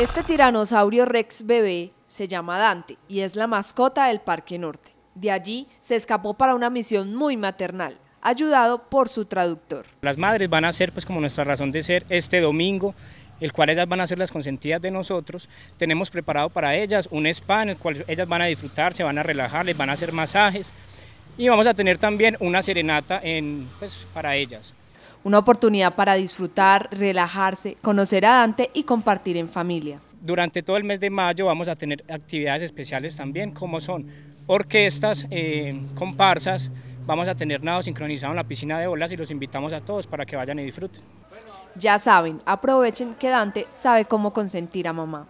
Este tiranosaurio Rex bebé se llama Dante y es la mascota del Parque Norte. De allí se escapó para una misión muy maternal, ayudado por su traductor. Las madres van a ser pues como nuestra razón de ser este domingo, el cual ellas van a ser las consentidas de nosotros. Tenemos preparado para ellas un spa en el cual ellas van a disfrutar, se van a relajar, les van a hacer masajes y vamos a tener también una serenata en, pues, para ellas una oportunidad para disfrutar, relajarse, conocer a Dante y compartir en familia. Durante todo el mes de mayo vamos a tener actividades especiales también, como son orquestas, eh, comparsas, vamos a tener nado sincronizado en la piscina de olas y los invitamos a todos para que vayan y disfruten. Ya saben, aprovechen que Dante sabe cómo consentir a mamá.